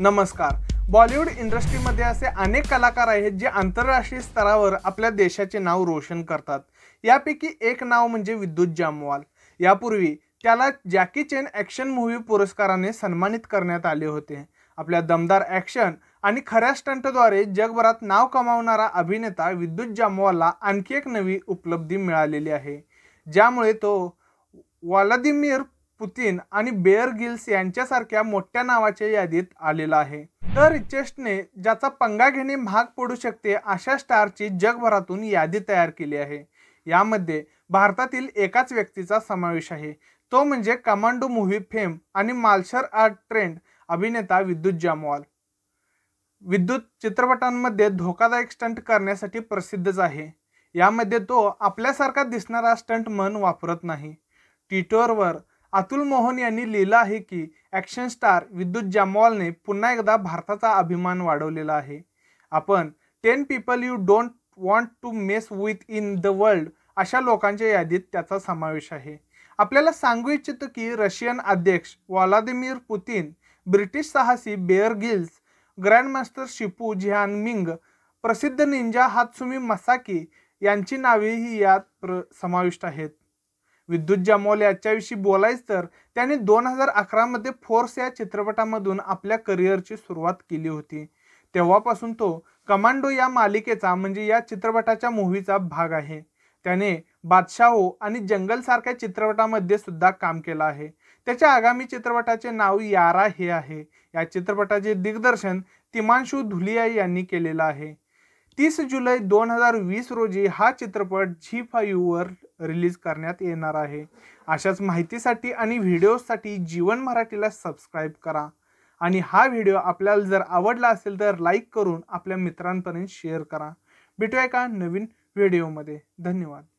नमस्कार बॉलिवूड इंडस्ट्रीमध्ये असे अनेक कलाकार आहेत जे आंतरराष्ट्रीय स्तरावर आपल्या देशाचे नाव रोशन करतात यापैकी एक नाव म्हणजे विद्युत जामवाल यापूर्वी त्याला जॅकी चेन ॲक्शन मूव्ही पुरस्काराने सन्मानित करण्यात आले होते आपल्या दमदार ॲक्शन आणि खऱ्या स्टंटद्वारे जगभरात नाव कमावणारा अभिनेता विद्युत जामवालला आणखी एक नवी उपलब्धी मिळालेली आहे ज्यामुळे तो व्लादिमीर पुतीन आणि बेअर गिल्स यांच्यासारख्या मोठ्या नावाच्या यादीत आलेला आहे तर चेस्टने ज्याचा पंगा घेणे भाग पडू शकते अशा स्टारची जगभरातून यादी तयार केली आहे यामध्ये भारतातील एकाच व्यक्तीचा समावेश आहे तो म्हणजे कमांडो मूव्ही फेम आणि मालशर आर्ट ट्रेंड अभिनेता विद्युत जामवाल विद्युत चित्रपटांमध्ये धोकादायक स्टंट करण्यासाठी प्रसिद्धच आहे यामध्ये तो आपल्यासारखा दिसणारा स्टंट मन वापरत नाही ट्विटरवर अतुल मोहन यांनी लिहिलं आहे की ॲक्शन स्टार विद्युत जामवालने पुन्हा एकदा भारताचा अभिमान वाढवलेला आहे आपण ten people you don't want to mess with in the world अशा लोकांच्या यादीत त्याचा समावेश आहे आपल्याला सांगू इच्छितो की रशियन अध्यक्ष व्लादिमीर पुतीन ब्रिटिश साहसी Bear Grylls grandmaster Shifu Xianming प्रसिद्ध निंजा हातसुमी मसाकी यांची नावेही यात प्र समाविष्ट आहेत विद्युत जामोल याच्याविषयी बोलायचं तर त्याने दोन हजार अकरामध्ये फोर्स या चित्रपटामधून आपल्या करिअरची सुरुवात केली होती तेव्हापासून तो कमांडो या मालिकेचा म्हणजे या चित्रपटाच्या मूव्हीचा भाग आहे त्याने बादशाहो आणि जंगल सारख्या चित्रपटामध्ये सुद्धा काम केलं आहे त्याच्या आगामी चित्रपटाचे नाव यारा हे आहे या चित्रपटाचे दिग्दर्शन तिमांशू धुलिया यांनी केलेलं आहे तीस जुलै दोन हजार वीस रोजी हा चित्रपट झी फाईव्हवर रिलीज करण्यात येणार आहे अशाच माहितीसाठी आणि व्हिडिओसाठी जीवन मराठीला सबस्क्राईब करा आणि हा व्हिडिओ आपल्याला जर आवडला असेल तर लाईक करून आपल्या मित्रांपर्यंत शेअर करा भेटूया का नवीन व्हिडिओमध्ये धन्यवाद